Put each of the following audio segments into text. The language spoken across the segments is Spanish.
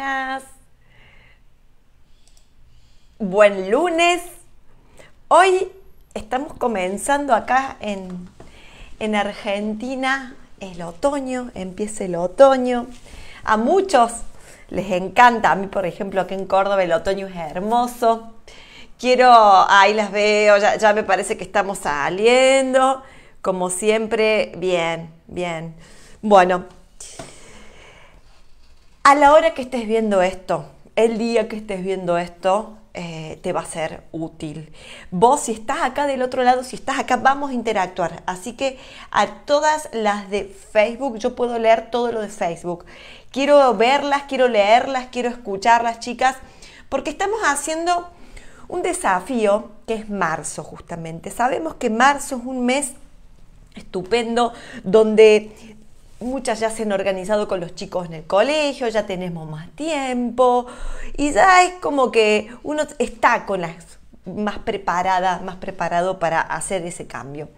buenas. Buen lunes. Hoy estamos comenzando acá en, en, Argentina el otoño, empieza el otoño. A muchos les encanta, a mí por ejemplo aquí en Córdoba el otoño es hermoso. Quiero, ahí las veo, ya, ya me parece que estamos saliendo, como siempre, bien, bien. Bueno, a la hora que estés viendo esto, el día que estés viendo esto, eh, te va a ser útil. Vos, si estás acá del otro lado, si estás acá, vamos a interactuar. Así que a todas las de Facebook, yo puedo leer todo lo de Facebook. Quiero verlas, quiero leerlas, quiero escucharlas, chicas, porque estamos haciendo un desafío que es marzo, justamente. Sabemos que marzo es un mes estupendo donde muchas ya se han organizado con los chicos en el colegio, ya tenemos más tiempo y ya es como que uno está con las más preparada, más preparado para hacer ese cambio.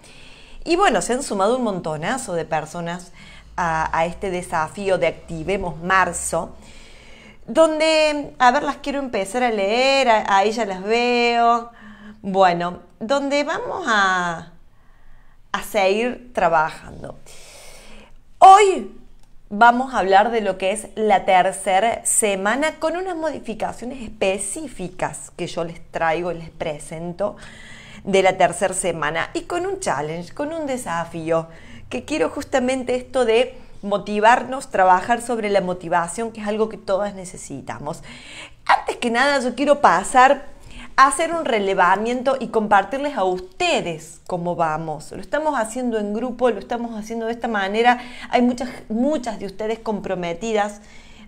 Y bueno, se han sumado un montonazo de personas a, este desafío de Activemos Marzo, donde, a ver, las quiero empezar a leer, ahí ya las veo, bueno, donde vamos a, a seguir trabajando. Hoy vamos a hablar de lo que es la tercera semana con unas modificaciones específicas que yo les traigo, y les presento de la tercera semana y con un challenge, con un desafío, que quiero justamente esto de motivarnos, trabajar sobre la motivación, que es algo que todas necesitamos. Antes que nada, yo quiero pasar hacer un relevamiento y compartirles a ustedes cómo vamos. Lo estamos haciendo en grupo, lo estamos haciendo de esta manera. Hay muchas, muchas de ustedes comprometidas.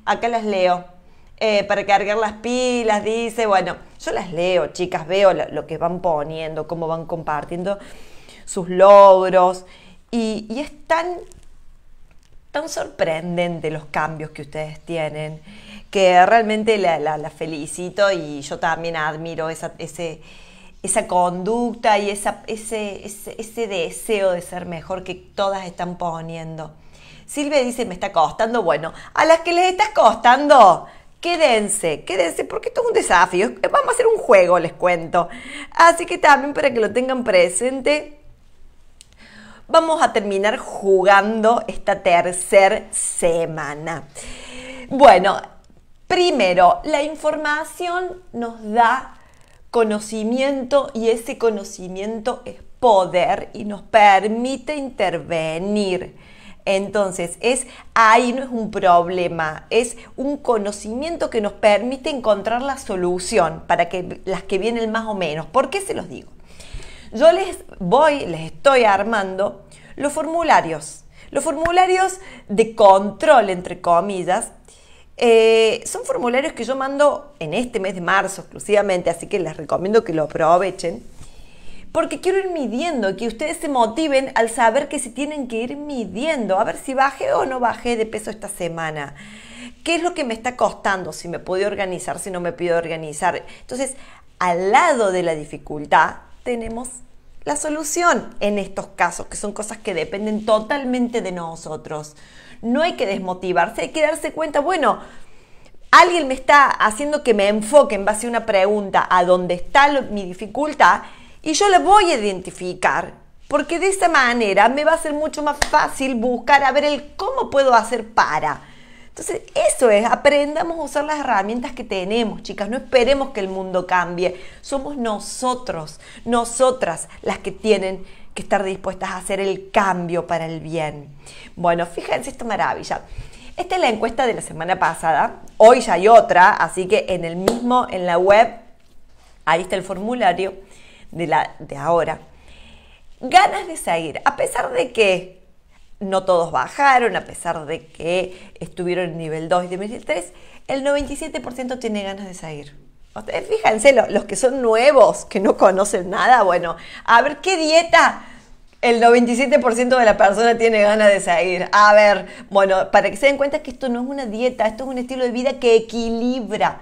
Acá las leo. Eh, para cargar las pilas, dice, bueno, yo las leo, chicas, veo lo, que van poniendo, cómo van compartiendo sus logros. Y, y es tan, tan sorprendente los cambios que ustedes tienen que realmente la, felicito y yo también admiro esa, esa conducta y ese, deseo de ser mejor que todas están poniendo. Silvia dice, me está costando. Bueno, a las que les está costando, quédense, quédense, porque esto es un desafío. Vamos a hacer un juego, les cuento. Así que también para que lo tengan presente, vamos a terminar jugando esta tercera semana. Bueno, Primero, la información nos da conocimiento y ese conocimiento es poder y nos permite intervenir. Entonces, es ahí no es un problema, es un conocimiento que nos permite encontrar la solución para que las que vienen más o menos. ¿Por qué se los digo? Yo les voy, les estoy armando los formularios. Los formularios de control, entre comillas, eh, son formularios que yo mando en este mes de marzo exclusivamente, así que les recomiendo que lo aprovechen, porque quiero ir midiendo, que ustedes se motiven al saber que se tienen que ir midiendo, a ver si bajé o no bajé de peso esta semana. ¿Qué es lo que me está costando? Si me pude organizar, si no me pido organizar. Entonces, al lado de la dificultad tenemos la solución en estos casos, que son cosas que dependen totalmente de nosotros. No hay que desmotivarse, hay que darse cuenta, bueno, alguien me está haciendo que me enfoque en base a una pregunta a dónde está mi dificultad y yo la voy a identificar. Porque de esa manera me va a ser mucho más fácil buscar a ver el cómo puedo hacer para. Entonces, eso es, aprendamos a usar las herramientas que tenemos, chicas. No esperemos que el mundo cambie. Somos nosotros, nosotras las que tienen que estar dispuestas a hacer el cambio para el bien. Bueno, fíjense esta maravilla. Esta es la encuesta de la semana pasada. Hoy ya hay otra, así que en el mismo, en la web, ahí está el formulario de, la, de ahora. Ganas de salir. a pesar de que no todos bajaron, a pesar de que estuvieron en nivel 2 y nivel 3, el 97% tiene ganas de salir. Ustedes fíjense, los que son nuevos, que no conocen nada, bueno, a ver qué dieta el 97% de la persona tiene ganas de seguir. A ver, bueno, para que se den cuenta que esto no es una dieta, esto es un estilo de vida que equilibra.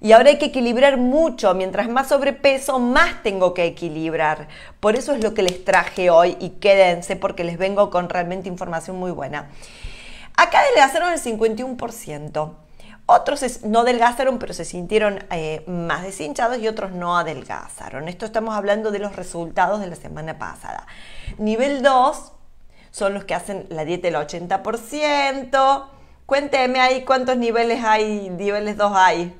Y ahora hay que equilibrar mucho. Mientras más sobrepeso, más tengo que equilibrar. Por eso es lo que les traje hoy y quédense porque les vengo con realmente información muy buena. Acá adelgazaron el 51%. Otros no adelgazaron, pero se sintieron eh, más deshinchados y otros no adelgazaron. Esto estamos hablando de los resultados de la semana pasada. Nivel 2 son los que hacen la dieta del 80%. Cuénteme ahí cuántos niveles hay, niveles 2 hay.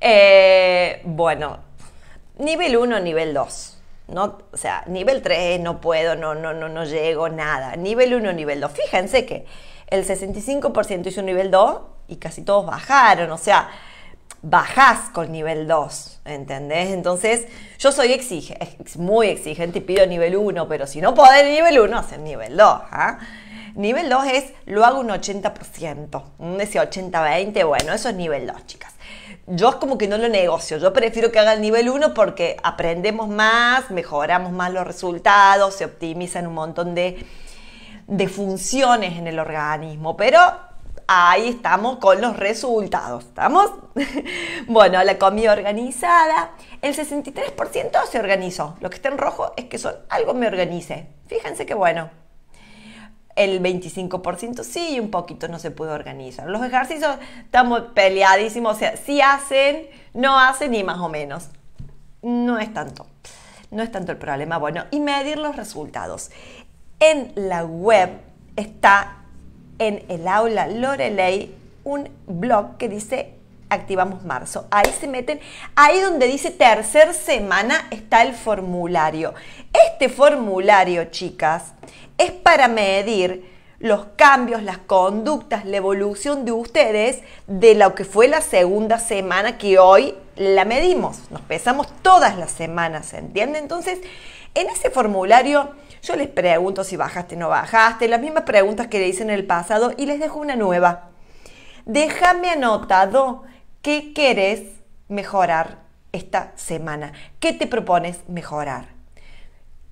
Eh, bueno, nivel 1, nivel 2. No, o sea, nivel 3 no puedo, no, no, no, no llego, nada. Nivel 1, nivel 2. Fíjense que el 65% hizo nivel 2 y casi todos bajaron, o sea, bajás con nivel 2, ¿entendés? Entonces, yo soy exige, muy exigente y pido nivel 1, pero si no podés nivel 1, hacen nivel 2. ¿ah? Nivel 2 es, lo hago un 80%, ese 80-20, bueno, eso es nivel 2, chicas. Yo es como que no lo negocio, yo prefiero que haga el nivel 1 porque aprendemos más, mejoramos más los resultados, se optimizan un montón de, de funciones en el organismo, pero ahí estamos con los resultados, ¿estamos? bueno, la comida organizada, el 63% se organizó. Lo que está en rojo es que son algo me organice. Fíjense que bueno. El 25% sí, un poquito no se pudo organizar. Los ejercicios estamos peleadísimos, o sea, si hacen, no hacen ni más o menos. No es tanto, no es tanto el problema. Bueno, y medir los resultados. En la web está en el aula Lorelei un blog que dice activamos marzo. Ahí se meten, ahí donde dice tercer semana está el formulario. Este formulario, chicas, es para medir los cambios, las conductas, la evolución de ustedes de lo que fue la segunda semana que hoy la medimos, nos pesamos todas las semanas, ¿se entiende? Entonces, en ese formulario yo les pregunto si bajaste o no bajaste, las mismas preguntas que le hice en el pasado y les dejo una nueva. Déjame anotado qué quieres mejorar esta semana, qué te propones mejorar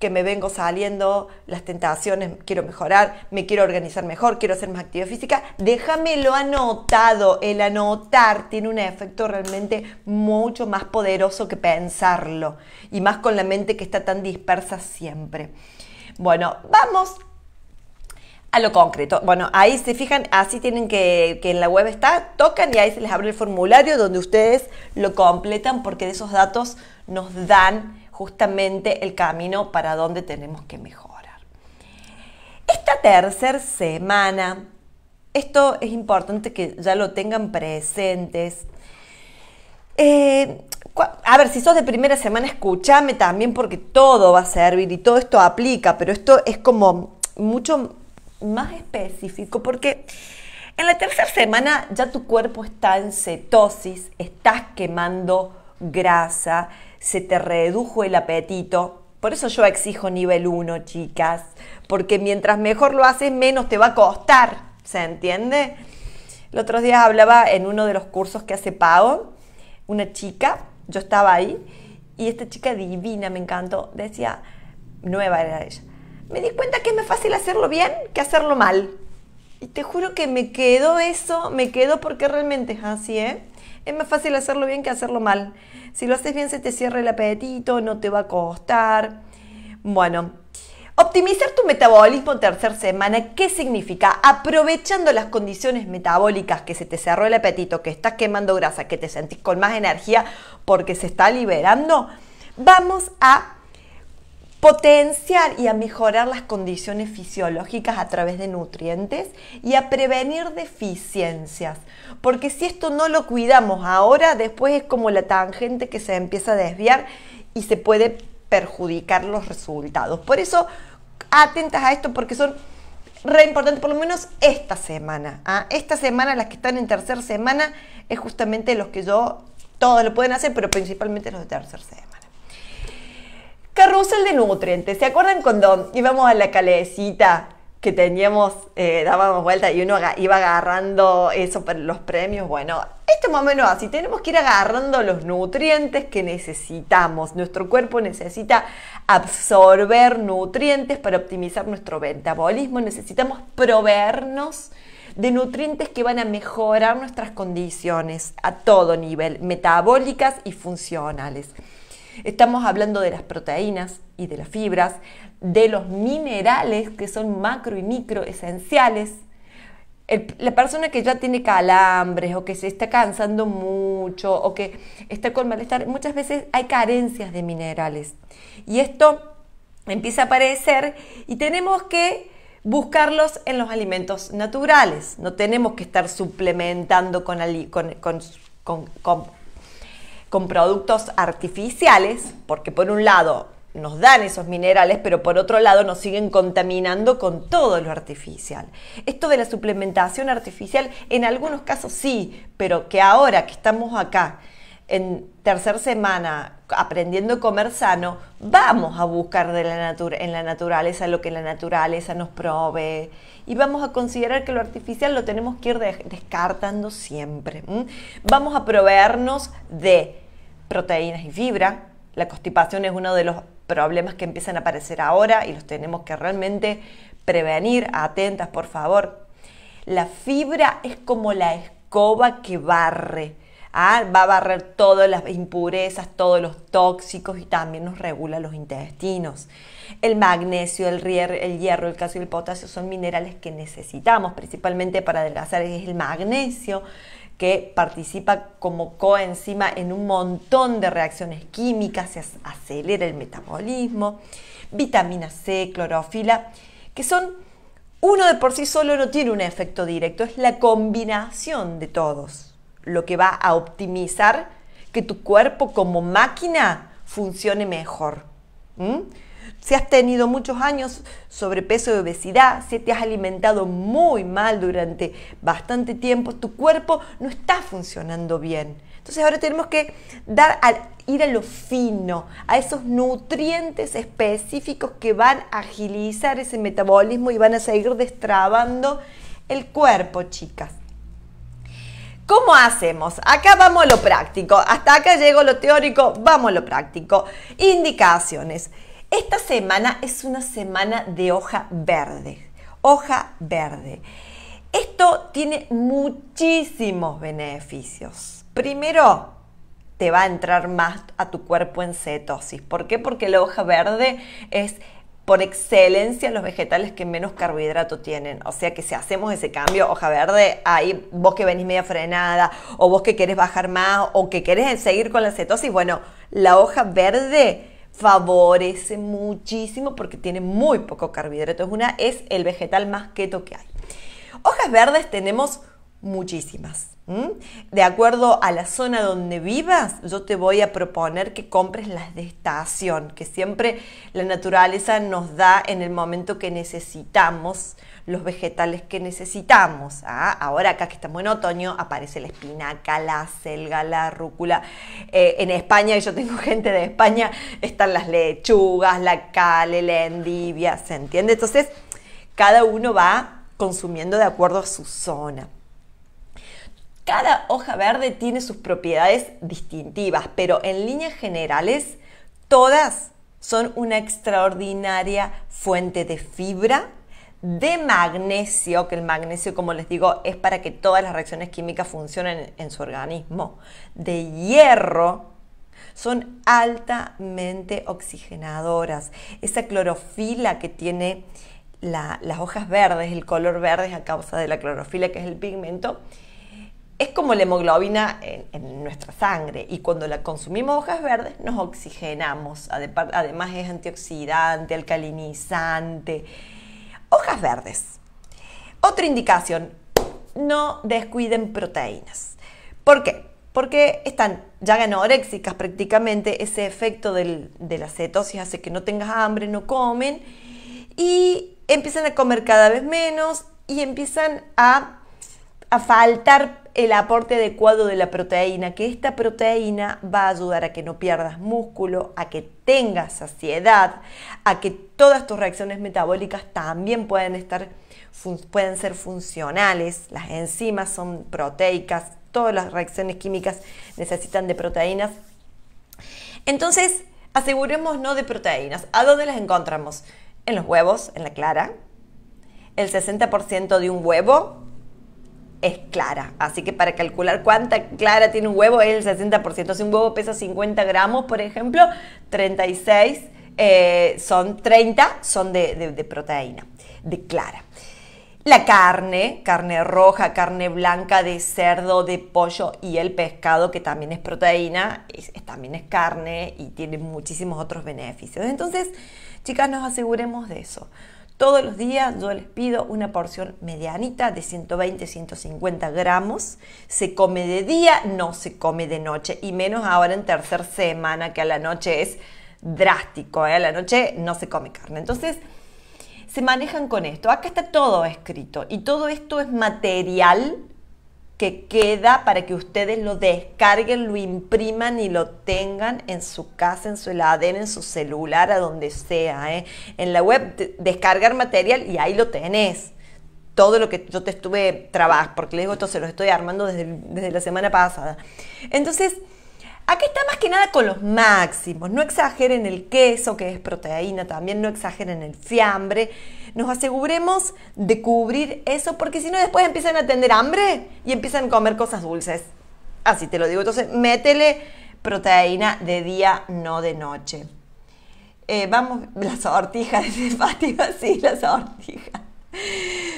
que me vengo saliendo, las tentaciones, quiero mejorar, me quiero organizar mejor, quiero hacer más actividad física, déjamelo anotado. El anotar tiene un efecto realmente mucho más poderoso que pensarlo y más con la mente que está tan dispersa siempre. Bueno, vamos a lo concreto. Bueno, ahí se fijan, así tienen que, que en la web está, tocan y ahí se les abre el formulario donde ustedes lo completan porque de esos datos nos dan justamente el camino para donde tenemos que mejorar. Esta tercera semana, esto es importante que ya lo tengan presentes. Eh, a ver, si sos de primera semana, escúchame también porque todo va a servir y todo esto aplica, pero esto es como mucho más específico porque en la tercera semana ya tu cuerpo está en cetosis, estás quemando grasa, se te redujo el apetito. Por eso yo exijo nivel 1, chicas, porque mientras mejor lo haces, menos te va a costar. ¿Se entiende? El otro día hablaba en uno de los cursos que hace Pago, una chica, yo estaba ahí, y esta chica divina, me encantó, decía, nueva era ella, me di cuenta que es más fácil hacerlo bien que hacerlo mal. Y te juro que me quedó eso, me quedo porque realmente es así, ¿eh? Es más fácil hacerlo bien que hacerlo mal. Si lo haces bien se te cierra el apetito, no te va a costar. Bueno, optimizar tu metabolismo en tercera semana, ¿qué significa? Aprovechando las condiciones metabólicas que se te cerró el apetito, que estás quemando grasa, que te sentís con más energía porque se está liberando, vamos a potenciar y a mejorar las condiciones fisiológicas a través de nutrientes y a prevenir deficiencias. Porque si esto no lo cuidamos ahora, después es como la tangente que se empieza a desviar y se puede perjudicar los resultados. Por eso, atentas a esto porque son re importantes, por lo menos esta semana. ¿ah? Esta semana, las que están en tercera semana, es justamente los que yo, todos lo pueden hacer, pero principalmente los de tercera semana. Carrusel de nutrientes. ¿Se acuerdan cuando íbamos a la calecita que teníamos, eh, dábamos vuelta y uno iba agarrando eso para los premios? Bueno, esto más o menos así. Tenemos que ir agarrando los nutrientes que necesitamos. Nuestro cuerpo necesita absorber nutrientes para optimizar nuestro metabolismo. Necesitamos proveernos de nutrientes que van a mejorar nuestras condiciones a todo nivel, metabólicas y funcionales. Estamos hablando de las proteínas y de las fibras, de los minerales que son macro y micro esenciales. la persona que ya tiene calambres o que se está cansando mucho o que está con malestar, muchas veces hay carencias de minerales. Y esto empieza a aparecer y tenemos que buscarlos en los alimentos naturales. No tenemos que estar suplementando con con productos artificiales, porque por un lado nos dan esos minerales, pero por otro lado nos siguen contaminando con todo lo artificial. Esto de la suplementación artificial, en algunos casos sí, pero que ahora que estamos acá, en tercer semana, aprendiendo a comer sano, vamos a buscar de la en la naturaleza lo que la naturaleza nos provee y vamos a considerar que lo artificial lo tenemos que ir descartando siempre. Vamos a proveernos de proteínas y fibra. La constipación es uno de los problemas que empiezan a aparecer ahora y los tenemos que realmente prevenir. Atentas, por favor. La fibra es como la escoba que barre. ¿ah? Va a barrer todas las impurezas, todos los tóxicos y también nos regula los intestinos. El magnesio, el, el hierro, el calcio y el potasio son minerales que necesitamos, principalmente para adelgazar es el magnesio que participa como coenzima en un montón de reacciones químicas, se acelera el metabolismo, vitamina C, clorofila, que son uno de por sí solo no tiene un efecto directo, es la combinación de todos lo que va a optimizar que tu cuerpo como máquina funcione mejor si has tenido muchos años sobrepeso y obesidad, si te has alimentado muy mal durante bastante tiempo, tu cuerpo no está funcionando bien. Entonces ahora tenemos que dar ir a lo fino, a esos nutrientes específicos que van a agilizar ese metabolismo y van a seguir destrabando el cuerpo, chicas. ¿Cómo hacemos? Acá vamos a lo práctico. Hasta acá llegó lo teórico, vamos a lo práctico. Indicaciones. Esta semana es una semana de hoja verde. Hoja verde. Esto tiene muchísimos beneficios. Primero, te va a entrar más a tu cuerpo en cetosis. ¿Por qué? Porque la hoja verde es por excelencia los vegetales que menos carbohidrato tienen. O sea que si hacemos ese cambio, hoja verde, ahí vos que venís media frenada, o vos que querés bajar más, o que querés seguir con la cetosis, bueno, la hoja verde favorece muchísimo porque tiene muy poco carbohidrato. Es, una, es el vegetal más keto que hay. Hojas verdes tenemos muchísimas. De acuerdo a la zona donde vivas, yo te voy a proponer que compres las de estación, que siempre la naturaleza nos da en el momento que necesitamos los vegetales que necesitamos. ¿ah? Ahora acá que estamos en otoño aparece la espinaca, la selga, la rúcula. Eh, en España, yo tengo gente de España, están las lechugas, la cale, la endivia, ¿se entiende? Entonces, cada uno va consumiendo de acuerdo a su zona. Cada hoja verde tiene sus propiedades distintivas, pero en líneas generales, todas son una extraordinaria fuente de fibra, de magnesio, que el magnesio, como les digo, es para que todas las reacciones químicas funcionen en su organismo, de hierro, son altamente oxigenadoras. Esa clorofila que tiene las hojas verdes, el color verde es a causa de la clorofila, que es el pigmento, es como la hemoglobina en, en, nuestra sangre y cuando la consumimos hojas verdes nos oxigenamos. Además es antioxidante, alcalinizante Hojas verdes. Otra indicación, no descuiden proteínas. ¿Por qué? Porque están ya anorexicas prácticamente, ese efecto de la cetosis hace que no tengas hambre, no comen y empiezan a comer cada vez menos y empiezan a, a faltar el aporte adecuado de la proteína, que esta proteína va a ayudar a que no pierdas músculo, a que tengas saciedad, a que todas tus reacciones metabólicas también pueden, estar, pueden ser funcionales, las enzimas son proteicas, todas las reacciones químicas necesitan de proteínas. Entonces, no de proteínas. ¿A dónde las encontramos? En los huevos, en la clara. El 60% de un huevo es clara. Así que para calcular cuánta clara tiene un huevo es el 60%. Si un huevo pesa 50 gramos, por ejemplo, 36 eh, son 30 son de, proteína, de clara. La carne, carne roja, carne blanca de cerdo, de pollo y el pescado, que también es proteína, también es carne y tiene muchísimos otros beneficios. Entonces, chicas, nos aseguremos de eso. Todos los días yo les pido una porción medianita de 120-150 gramos. Se come de día, no se come de noche. Y menos ahora en tercera semana, que a la noche es drástico. ¿eh? A la noche no se come carne. Entonces, se manejan con esto. Acá está todo escrito. Y todo esto es material que queda para que ustedes lo descarguen, lo impriman y lo tengan en su casa, en su heladera, en su celular, a donde sea. ¿eh? En la web, descargar material y ahí lo tenés. Todo lo que yo te estuve trabajando, porque les digo, esto se lo estoy armando desde, desde la semana pasada. Entonces, Aquí está más que nada con los máximos. No exageren el queso, que es proteína también, no exageren el fiambre nos aseguremos de cubrir eso, porque si no después empiezan a tener hambre y empiezan a comer cosas dulces. Así te lo digo. Entonces, métele proteína de día, no de noche. Eh, vamos, las sortija, de Fátima, sí, las sortija.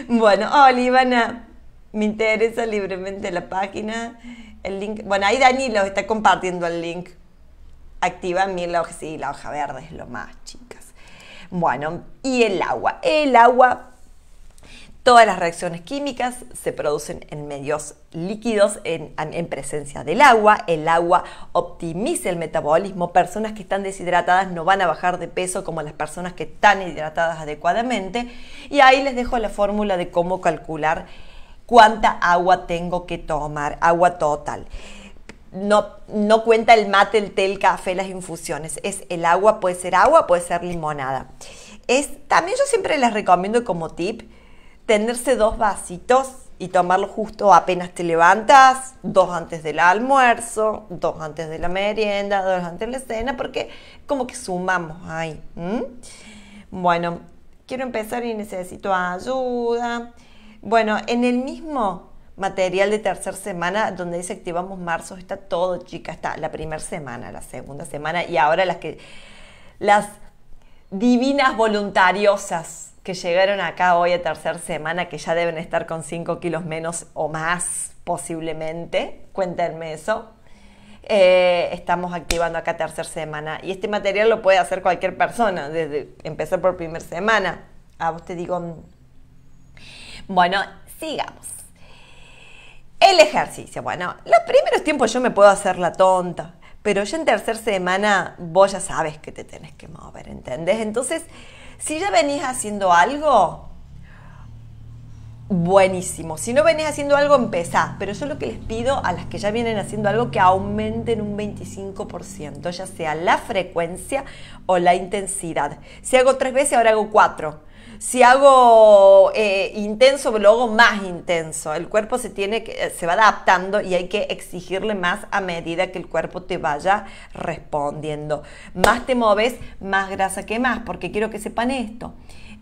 Bueno, Olivana, me interesa libremente la página, el link. Bueno, ahí Dani los está compartiendo el link. Activa mi la hoja, sí, la hoja verde es lo más, chicas. Bueno, y el agua. El agua Todas las reacciones químicas se producen en medios líquidos, en, presencia del agua. El agua optimiza el metabolismo. Personas que están deshidratadas no van a bajar de peso como las personas que están hidratadas adecuadamente. Y ahí les dejo la fórmula de cómo calcular cuánta agua tengo que tomar, agua total no, cuenta el mate, el té, el café, las infusiones. Es el agua, puede ser agua, puede ser limonada. Es, también yo siempre les recomiendo como tip tenerse dos vasitos y tomarlo justo apenas te levantas, dos antes del almuerzo, dos antes de la merienda, dos antes de la cena, porque como que sumamos ahí. Bueno, quiero empezar y necesito ayuda. Bueno, en el mismo material de tercera semana donde dice activamos marzo, está todo, chica, está la primera semana, la segunda semana y ahora las que las divinas voluntariosas que llegaron acá hoy a tercera semana, que ya deben estar con 5 kilos menos o más posiblemente, cuéntenme eso. Eh, estamos activando acá tercera semana y este material lo puede hacer cualquier persona, desde empezar por primera semana. A ah, vos te digo, mm, bueno, sigamos. El ejercicio. Bueno, los primeros tiempos yo me puedo hacer la tonta, pero ya en tercera semana vos ya sabes que te tenés que mover, ¿entendés? Entonces, si ya venís haciendo algo, buenísimo. Si no venís haciendo algo, empezá. Pero yo lo que les pido a las que ya vienen haciendo algo que aumenten un 25%, ya sea la frecuencia o la intensidad. Si hago tres veces, ahora hago cuatro si hago eh, intenso, lo hago más intenso. El cuerpo se, tiene que, eh, se va adaptando y hay que exigirle más a medida que el cuerpo te vaya respondiendo. Más te moves, más grasa que más, porque quiero que sepan esto.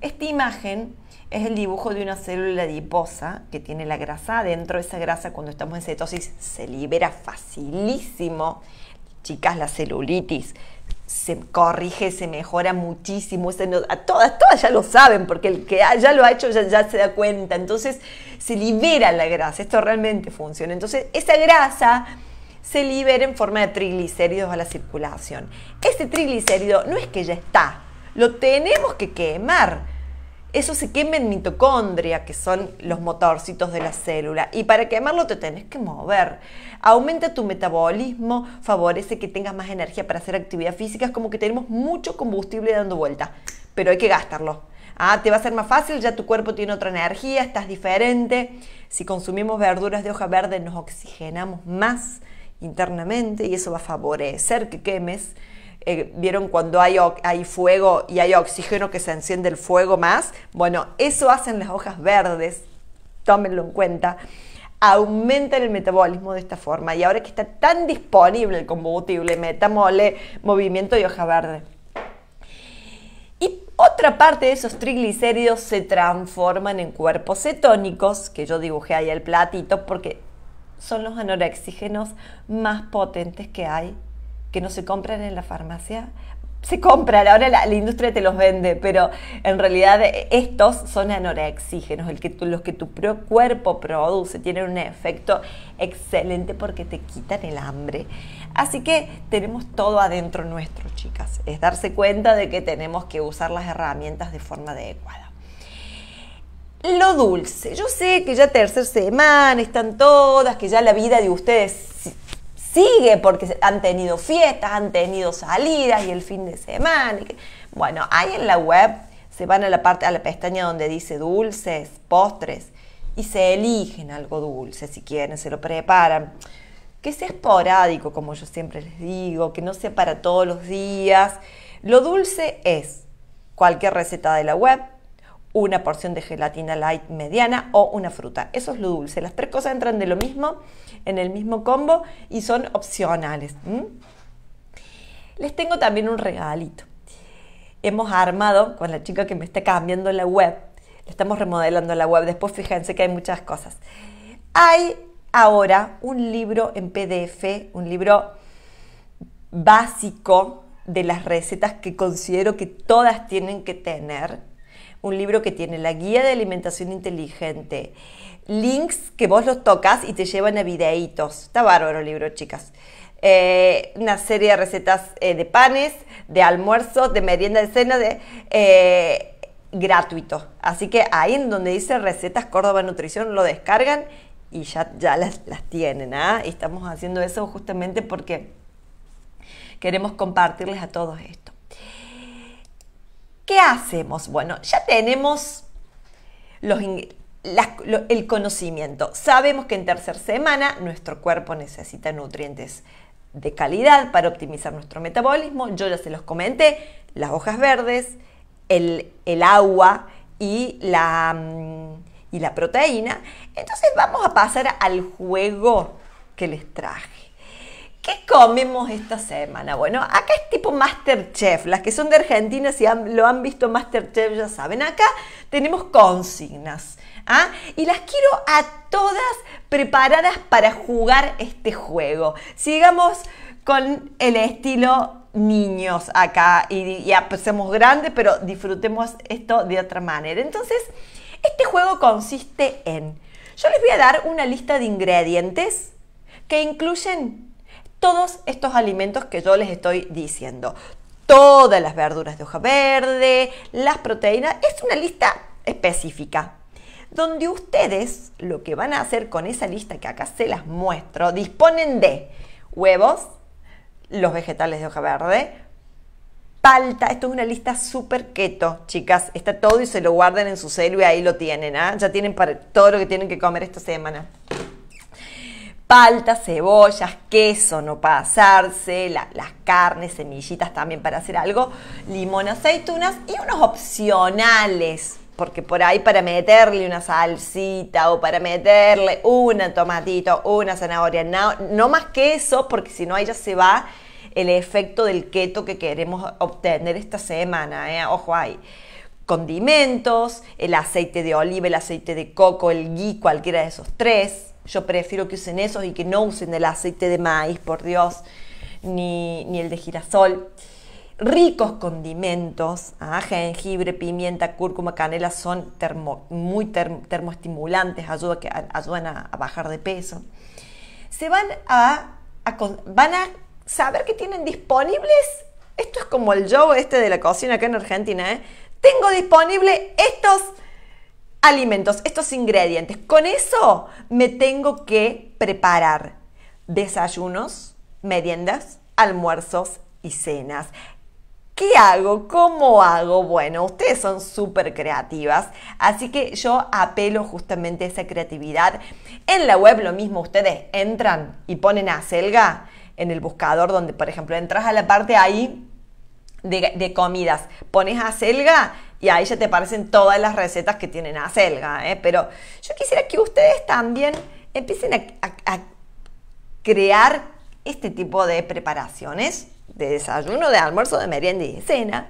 Esta imagen es el dibujo de una célula adiposa que tiene la grasa adentro. Esa grasa cuando estamos en cetosis se libera facilísimo. Chicas, la celulitis se corrige, se mejora muchísimo. a todas, todas ya lo saben, porque el que ya lo ha hecho ya, se da cuenta. Entonces se libera la grasa. Esto realmente funciona. Entonces esa grasa se libera en forma de triglicéridos a la circulación. este triglicérido no es que ya está, lo tenemos que quemar eso se quema en mitocondria, que son los motorcitos de la célula. Y para quemarlo te tenés que mover. Aumenta tu metabolismo, favorece que tengas más energía para hacer actividad física. Es como que tenemos mucho combustible dando vuelta, pero hay que gastarlo. Ah, te va a ser más fácil, ya tu cuerpo tiene otra energía, estás diferente. Si consumimos verduras de hoja verde, nos oxigenamos más internamente y eso va a favorecer que quemes eh, vieron cuando hay, hay fuego y hay oxígeno que se enciende el fuego más, bueno, eso hacen las hojas verdes, tómenlo en cuenta aumentan el metabolismo de esta forma. Y ahora que está tan disponible el combustible, metamole, movimiento de hoja verde. Y otra parte de esos triglicéridos se transforman en cuerpos cetónicos, que yo dibujé ahí el platito, porque son los anorexígenos más potentes que hay que no se compran en la farmacia. Se compran, ahora la, industria te los vende, pero en realidad estos son anorexígenos, el que los que tu propio cuerpo produce, tienen un efecto excelente porque te quitan el hambre. Así que tenemos todo adentro nuestro, chicas. Es darse cuenta de que tenemos que usar las herramientas de forma adecuada. Lo dulce. Yo sé que ya tercer semana están todas, que ya la vida de ustedes sigue porque han tenido fiestas, han tenido salidas y el fin de semana. Bueno, ahí en la web se van a la parte, a la pestaña donde dice dulces, postres y se eligen algo dulce si quieren, se lo preparan. Que sea esporádico, como yo siempre les digo, que no sea para todos los días. Lo dulce es cualquier receta de la web, una porción de gelatina light mediana o una fruta. Eso es lo dulce. Las tres cosas entran de lo mismo, en el mismo combo y son opcionales. Les tengo también un regalito. Hemos armado con la chica que me está cambiando la web. Le estamos remodelando la web. Después fíjense que hay muchas cosas. Hay ahora un libro en PDF, un libro básico de las recetas que considero que todas tienen que tener un libro que tiene la guía de alimentación inteligente, links que vos los tocas y te llevan a videitos. Está bárbaro el libro, chicas. Eh, una serie de recetas eh, de panes, de almuerzo, de merienda, de cena, de eh, gratuito. Así que ahí en donde dice recetas Córdoba Nutrición lo descargan y ya, ya las, las tienen. ¿ah? Estamos haciendo eso justamente porque queremos compartirles a todos esto hacemos? Bueno, ya tenemos el conocimiento. Sabemos que en tercera semana nuestro cuerpo necesita nutrientes de calidad para optimizar nuestro metabolismo. Yo ya se los comenté, las hojas verdes, el, el agua y la, mm, y la proteína. Entonces vamos a pasar al juego que les traje. ¿Qué comemos esta semana? Bueno, acá es tipo Masterchef. Las que son de Argentina, si lo han visto Masterchef, ya saben. Acá tenemos consignas. ¿ah? Y las quiero a todas preparadas para jugar este juego. Sigamos con el estilo niños acá y ya seamos pues, grandes, pero disfrutemos esto de otra manera. Entonces, este juego consiste en, yo les voy a dar una lista de ingredientes que incluyen todos estos alimentos que yo les estoy diciendo. Todas las verduras de hoja verde, las proteínas, es una lista específica, donde ustedes lo que van a hacer con esa lista que acá se las muestro, disponen de huevos, los vegetales de hoja verde, palta, esto es una lista súper keto, chicas, está todo y se lo guardan en su celu y ahí lo tienen, ¿ah? ya tienen para todo lo que tienen que comer esta semana cebollas, queso, no pasarse, las carnes, semillitas también para hacer algo, limón, aceitunas y unos opcionales, porque por ahí para meterle una salsita o para meterle una tomatito, una zanahoria, no, no más que eso, porque si no ya se va el efecto del keto que queremos obtener esta semana, ¿eh? ojo ahí condimentos, el aceite de oliva, el aceite de coco, el ghee, cualquiera de esos tres, yo prefiero que usen esos y que no usen el aceite de maíz, por Dios, ni, el de girasol. Ricos condimentos, ¿ah? jengibre, pimienta, cúrcuma, canela son muy termoestimulantes, ayudan a, bajar de peso. Se van a, van a saber que tienen disponibles. Esto es como el yo este de la cocina acá en Argentina, ¿eh? Tengo disponible estos alimentos, estos ingredientes. Con eso me tengo que preparar desayunos, meriendas, almuerzos y cenas. ¿Qué hago? ¿Cómo hago? Bueno, ustedes son súper creativas, así que yo apelo justamente a esa creatividad. En la web lo mismo, ustedes entran y ponen a Selga en el buscador donde, por ejemplo, entras a la parte ahí de, de comidas, pones a Selga y ahí ya te parecen todas las recetas que tienen acelga. ¿eh? Pero yo quisiera que ustedes también empiecen a, crear este tipo de preparaciones de desayuno, de almuerzo, de merienda y de cena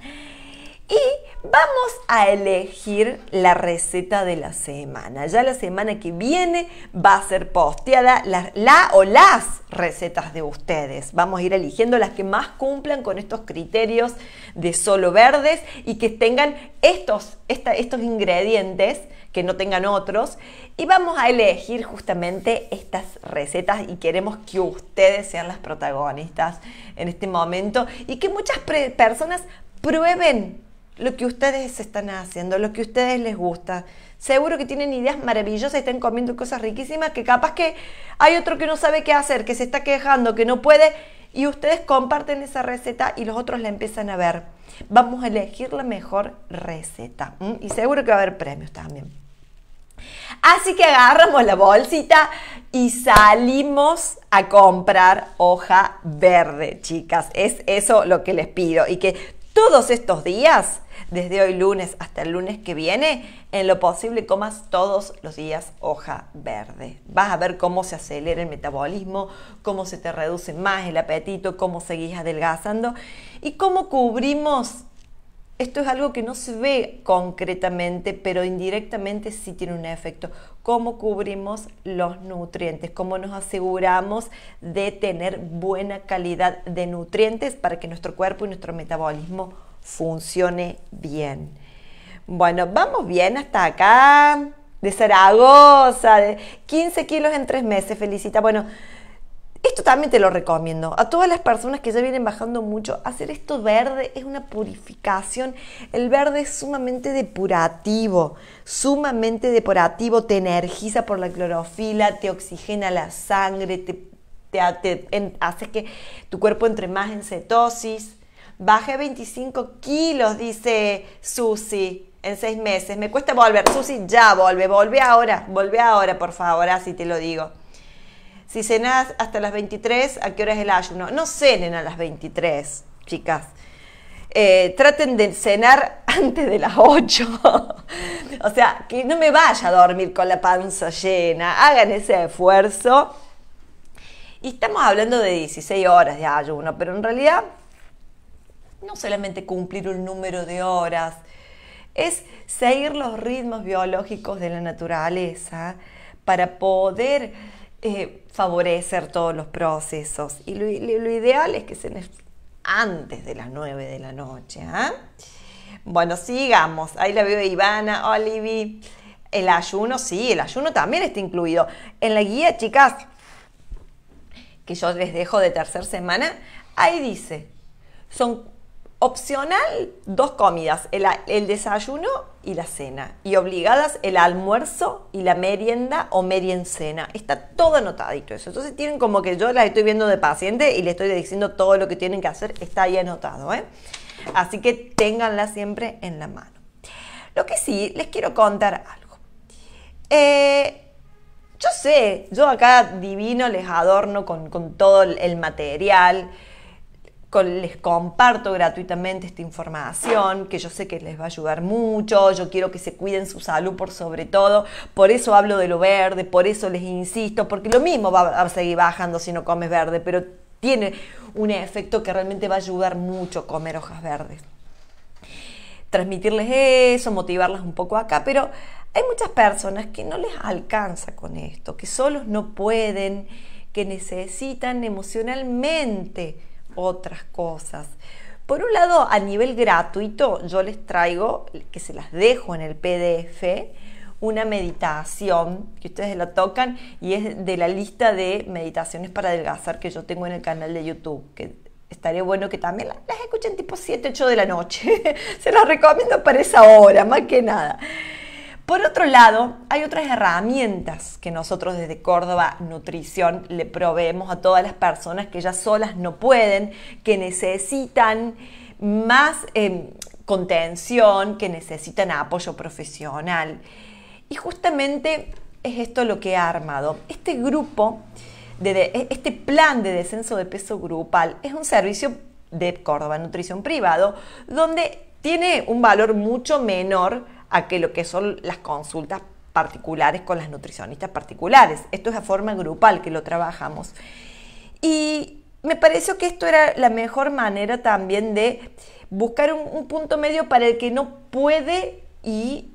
y vamos a elegir la receta de la semana. Ya la semana que viene va a ser posteada la, o las recetas de ustedes. Vamos a ir eligiendo las que más cumplan con estos criterios de solo verdes y que tengan estos, estos ingredientes, que no tengan otros. Y vamos a elegir justamente estas recetas y queremos que ustedes sean las protagonistas en este momento y que muchas personas prueben lo que ustedes están haciendo, lo que a ustedes les gusta. Seguro que tienen ideas maravillosas, están comiendo cosas riquísimas, que capaz que hay otro que no sabe qué hacer, que se está quejando, que no puede, y ustedes comparten esa receta y los otros la empiezan a ver. Vamos a elegir la mejor receta y seguro que va a haber premios también. Así que agarramos la bolsita y salimos a comprar hoja verde, chicas. Es eso lo que les pido y que todos estos días, desde hoy lunes hasta el lunes que viene, en lo posible comas todos los días hoja verde. Vas a ver cómo se acelera el metabolismo, cómo se te reduce más el apetito, cómo seguís adelgazando y cómo cubrimos esto es algo que no se ve concretamente, pero indirectamente sí tiene un efecto. Cómo cubrimos los nutrientes, cómo nos aseguramos de tener buena calidad de nutrientes para que nuestro cuerpo y nuestro metabolismo funcione bien. Bueno, vamos bien hasta acá. De Zaragoza, de 15 kilos en tres meses, felicita. Bueno, esto también te lo recomiendo. A todas las personas que ya vienen bajando mucho, hacer esto verde es una purificación. El verde es sumamente depurativo, sumamente depurativo. Te energiza por la clorofila, te oxigena la sangre, te, hace que tu cuerpo entre más en cetosis. baje 25 kilos, dice Susi en seis meses. Me cuesta volver. Susi, ya vuelve vuelve ahora, vuelve ahora, por favor, así te lo digo si cenás hasta las 23, ¿a qué hora es el ayuno? No cenen a las 23, chicas. Eh, traten de cenar antes de las 8. o sea, que no me vaya a dormir con la panza llena. Hagan ese esfuerzo. Y estamos hablando de 16 horas de ayuno, pero en realidad no solamente cumplir un número de horas, es seguir los ritmos biológicos de la naturaleza para poder eh, favorecer todos los procesos. Y lo, ideal es que se antes de las 9 de la noche. ¿ah? Bueno, sigamos. Ahí la veo Ivana, Olivi. El ayuno, sí, el ayuno también está incluido. En la guía, chicas, que yo les dejo de tercera semana, ahí dice, son Opcional, dos comidas, el, desayuno y la cena. Y obligadas el almuerzo y la merienda o meriencena. Está todo anotadito eso. Entonces tienen como que yo las estoy viendo de paciente y le estoy diciendo todo lo que tienen que hacer. Está ahí anotado. ¿eh? Así que ténganla siempre en la mano. Lo que sí, les quiero contar algo. Eh, yo sé, yo acá divino les adorno con, con todo el material les comparto gratuitamente esta información que yo sé que les va a ayudar mucho, yo quiero que se cuiden su salud por sobre todo, por eso hablo de lo verde, por eso les insisto, porque lo mismo va a seguir bajando si no comes verde, pero tiene un efecto que realmente va a ayudar mucho comer hojas verdes. Transmitirles eso, motivarlas un poco acá, pero hay muchas personas que no les alcanza con esto, que solos no pueden, que necesitan emocionalmente otras cosas. Por un lado, a nivel gratuito, yo les traigo, que se las dejo en el PDF, una meditación que ustedes la tocan y es de la lista de meditaciones para adelgazar que yo tengo en el canal de YouTube, que estaría bueno que también las escuchen tipo 7, 8 de la noche. se las recomiendo para esa hora, más que nada. Por otro lado, hay otras herramientas que nosotros desde Córdoba Nutrición le proveemos a todas las personas que ya solas no pueden, que necesitan más em, contención, que necesitan apoyo profesional. Y justamente es esto lo que ha armado. Este grupo, de, e, este plan de descenso de peso grupal es un servicio de Córdoba Nutrición Privado donde tiene un valor mucho menor a que lo que son las consultas particulares con las nutricionistas particulares. Esto es a forma grupal que lo trabajamos. Y me pareció que esto era la mejor manera también de buscar un, punto medio para el que no puede y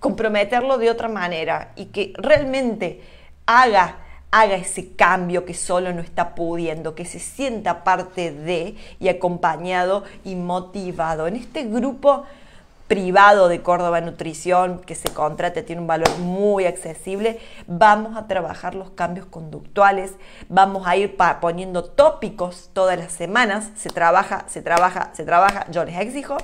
comprometerlo de otra manera y que realmente haga haga ese cambio que solo no está pudiendo, que se sienta parte de y acompañado y motivado. En este grupo privado de Córdoba Nutrición que se contrate tiene un valor muy accesible. Vamos a trabajar los cambios conductuales, vamos a ir poniendo tópicos todas las semanas, se trabaja, se trabaja, se trabaja, yo les exijo.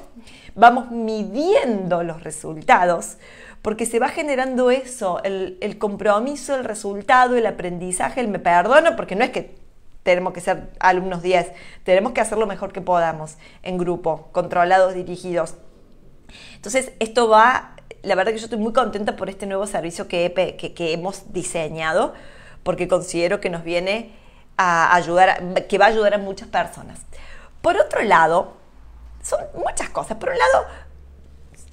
Vamos midiendo los resultados porque se va generando eso, el, compromiso, el resultado, el aprendizaje, el me perdono, porque no es que tenemos que ser alumnos 10, tenemos que hacer lo mejor que podamos en grupo, controlados, dirigidos, entonces, esto va, la verdad que yo estoy muy contenta por este nuevo servicio que, hemos diseñado, porque considero que nos viene a ayudar, que va a ayudar a muchas personas. Por otro lado, son muchas cosas. Por un lado,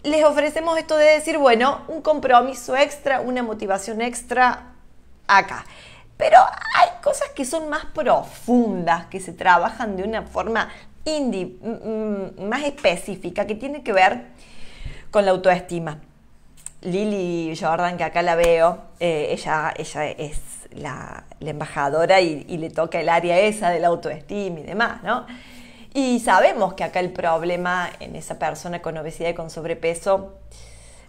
les ofrecemos esto de decir, bueno, un compromiso extra, una motivación extra acá. Pero hay cosas que son más profundas, que se trabajan de una forma indie, más específica, que tiene que ver con la autoestima. Lili Jordan, que acá la veo, eh, ella, ella es la, embajadora y, y, le toca el área esa de la autoestima y demás, ¿no? Y sabemos que acá el problema en esa persona con obesidad y con sobrepeso,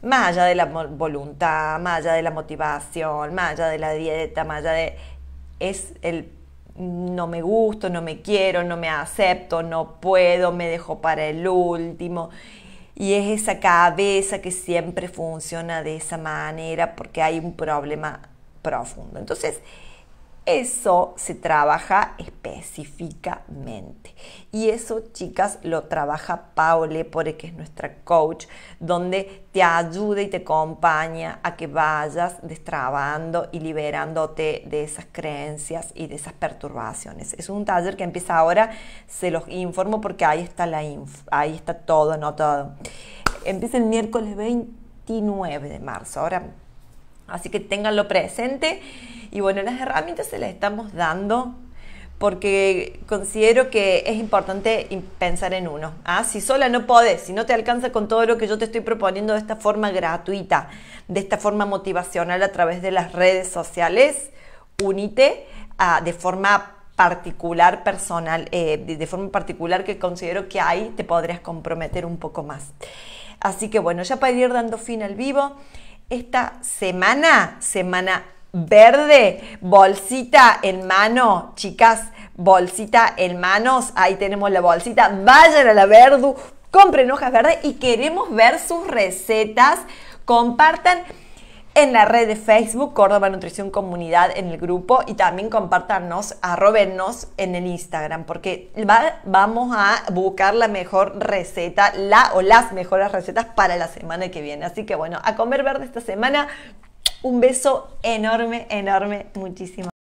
más allá de la voluntad, más allá de la motivación, más allá de la dieta, más allá de... es el no me gusto, no me quiero, no me acepto, no puedo, me dejo para el último. Y es esa cabeza que siempre funciona de esa manera porque hay un problema profundo. Entonces, eso se trabaja específicamente. Y eso, chicas, lo trabaja Paole porque que es nuestra coach, donde te ayuda y te acompaña a que vayas destrabando y liberándote de esas creencias y de esas perturbaciones. Es un taller que empieza ahora, se los informo porque ahí está la info, ahí está todo todo. Empieza el miércoles 29 de marzo, ahora. Así que ténganlo presente y bueno, las herramientas se las estamos dando porque considero que es importante pensar en uno. ¿ah? Si sola no podés, si no te alcanza con todo lo que yo te estoy proponiendo de esta forma gratuita, de esta forma motivacional a través de las redes sociales, únete de forma particular, personal, eh, de forma particular que considero que ahí te podrías comprometer un poco más. Así que bueno, ya para ir dando fin al vivo, esta semana, semana verde, bolsita en mano, chicas, bolsita en manos, ahí tenemos la bolsita, vayan a la verdu, compren hojas verdes y queremos ver sus recetas, compartan en la red de Facebook, Córdoba Nutrición Comunidad, en el grupo y también compartanos, arrobenos en el Instagram, porque vamos a buscar la mejor receta, la o las mejores recetas para la semana que viene. Así que bueno, a comer verde esta semana. Un beso enorme, enorme, muchísimo.